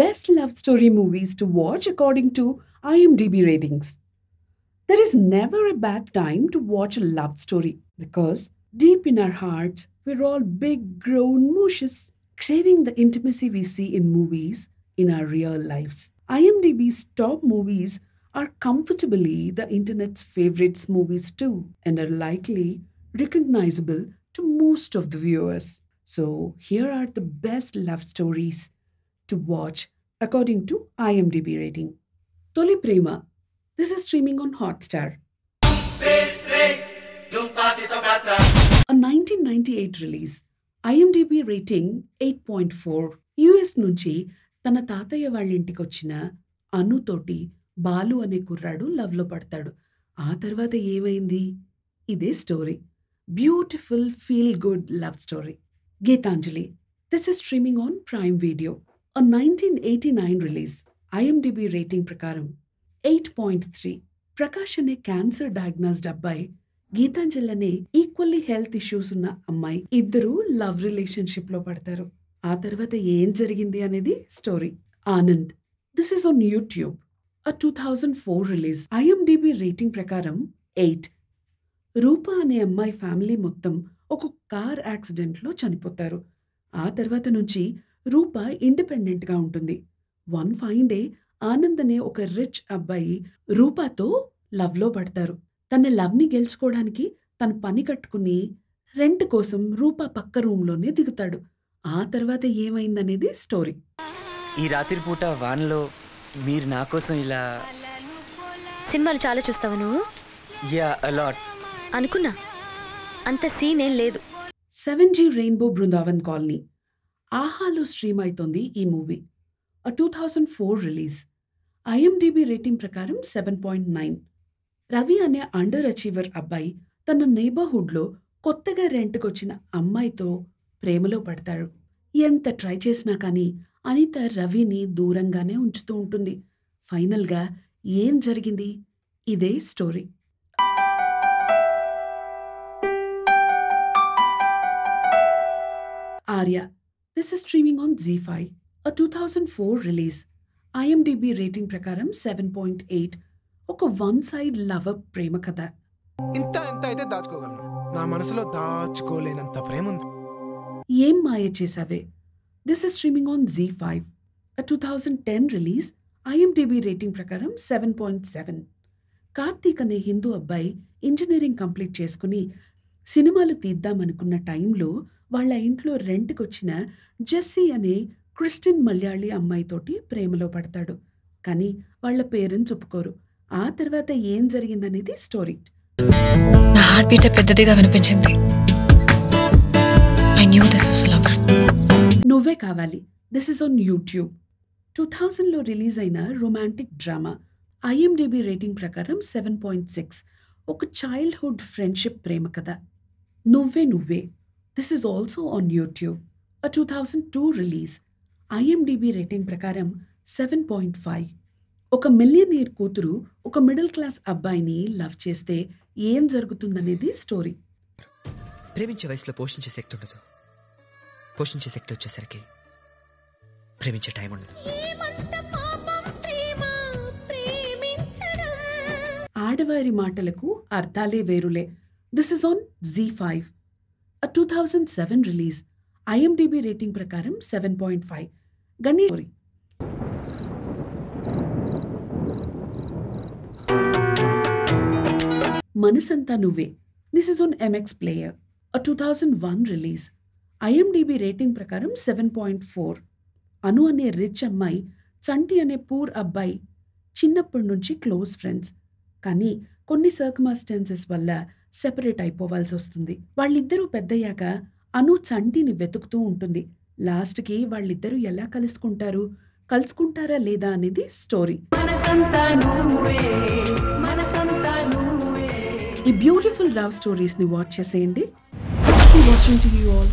best love story movies to watch according to IMDb ratings. There is never a bad time to watch a love story because deep in our hearts, we're all big grown mushes craving the intimacy we see in movies in our real lives. IMDb's top movies are comfortably the internet's favorites movies too and are likely recognizable to most of the viewers. So, here are the best love stories to watch according to IMDb rating. Toli Prema. This is streaming on Hotstar. A IMDb rating eight point four US నుంచి తన తాతయ్య వాళ్ళింటికి వచ్చిన అనుతోటి బాలు అనే కుర్రాడు లవ్లో పడతాడు ఆ తర్వాత ఏమైంది ఇదే story beautiful feel good love story Geetanjali this is streaming on prime video A 1989 release IMDb rating ప్రకారం ఎయిట్ పాయింట్ త్రీ ప్రకాష్ అనే క్యాన్సర్ డయాగ్నోస్డ్ అబ్బాయి గీతాంజలి అనే ఈక్వల్లీ హెల్త్ ఇష్యూస్ ఉన్న అమ్మాయి ఇద్దరూ లవ్ రిలేషన్షిప్ లో పడతారు ఆ తర్వాత ఏం జరిగింది అనేది story Anand this is on YouTube a two thousand four release IMDb rating ప్రకారం ఎయిట్ రూపా అనే అమ్మాయి ఫ్యామిలీ మొత్తం ఒక కార్ యాక్సిడెంట్లో చనిపోతారు ఆ తర్వాత నుంచి రూప ఇండిపెండెంట్గా ఉంటుంది వన్ ఫైన్ డే ఆనంద్ అనే ఒక రిచ్ అబ్బాయి రూపాతో లవ్లో పడతారు తన లవ్ని గెలుచుకోవడానికి తన పని కట్టుకుని రెంట్ కోసం రూపా పక్క రూమ్లోనే దిగుతాడు ఆ తర్వాత ఏమైందనేది స్టోరీ ఈ రాత్రి పూట వాన్లో మీరు నా కోసం ఇలా సినిమాలు చాలా చూస్తావు నువ్వు యా అనుకున్నా అంత సీన్ ఏం లేదు seven G rainbow Brindavan colony ఆహాలో స్ట్రీమ్ అవుతోంది ఈ movie two thousand four release IMDb rating ప్రకారం సెవెన్ పాయింట్ నైన్ రవి అనే అండర్ అచీవర్ అబ్బాయి తన నైబర్హుడ్లో కొత్తగా రెంట్కొచ్చిన అమ్మాయితో ప్రేమలో పడతాడు ఎంత ట్రై చేసినా కానీ అనిత రవిని దూరంగానే ఉంచుతూ ఉంటుంది ఫైనల్గా ఏం జరిగింది ఇదే story Arya this is streaming on Zee five a two thousand four release IMDb rating ప్రకారం సెవెన్ పాయింట్ ఎయిట్ ఒక వన్ సైడ్ లవ్ ప్రేమ కథ ఇంత ఇంత అయితే దాచుకోగలను నా మనసులో దాచుకోలేనంత ప్రేమ ఉంది ఏం మాయ చేసావే this is streaming on Zee five two thousand ten release IMDb rating ప్రకారం సెవెన్ పాయింట్ సెవెన్ కార్తీక్ అనే హిందూ అబ్బాయి ఇంజనీరింగ్ కంప్లీట్ చేసుకుని సినిమాలు తీద్దామనుకున్న టైంలో వాళ్ళ ఇంట్లో రెంట్కొచ్చిన జెస్సీ అనే క్రిస్టిన్ మలయాళీ అమ్మాయితోటి ప్రేమలో పడతాడు కానీ వాళ్ళ పేరెంట్స్ ఒప్పుకోరు ఆ తర్వాత ఏం జరిగిందనేది స్టోరీ నా హార్ట్ బీట్ పెద్దదిగా వినిపించింది I knew this was love నువ్వే కావాలి this is on YouTube two థౌజండ్లో రిలీజ్ అయిన రొమాంటిక్ డ్రామా ఐఎండిబి రేటింగ్ ప్రకారం సెవెన్ పాయింట్ సిక్స్ ఒక చైల్డ్హుడ్ ఫ్రెండ్షిప్ ప్రేమ కథ నువ్వే నువ్వే this is also on YouTube a two thousand two release IMDb rating ప్రకారం సెవెన్ పాయింట్ ఫైవ్ ఒక మిలియనీర్ కూతురు ఒక మిడిల్ క్లాస్ అబ్బాయిని లవ్ చేస్తే ఏం జరుగుతుందనేది స్టోరీ ప్రేమించే వయసులో పోషించే శక్తి ఉండదు పోషించే శక్తి వచ్చేసరికి ప్రేమించే టైం ఉండదు ఆడవారి మాటలకు అర్థాలే వేరులే this is on Zee five a two thousand seven release IMDb rating ప్రకారం సెవెన్ పాయింట్ ఫైవ్ గణేష్ మనసంతా నువ్వే this is on MX player a two thousand one release IMDb rating ప్రకారం సెవెన్ పాయింట్ ఫోర్ అను అనే రిచ్ అమ్మాయి చంటి అనే పూర్ అబ్బాయి చిన్నప్పటి నుంచి క్లోజ్ ఫ్రెండ్స్ కానీ కొన్ని సర్కమాస్టెన్సెస్ వల్ల సెపరేట్ అయిపోవాల్సి వస్తుంది వాళ్ళిద్దరూ పెద్దయ్యాక అను చంటిని వెతుకుతూ ఉంటుంది లాస్ట్కి వాళ్ళిద్దరూ ఎలా కలుసుకుంటారు కలుసుకుంటారా లేదా అనేది స్టోరీ ఈ బ్యూటిఫుల్ లవ్ స్టోరీస్ని వాచ్ చేసేయండి వాచింగ్ టు యూ ఆల్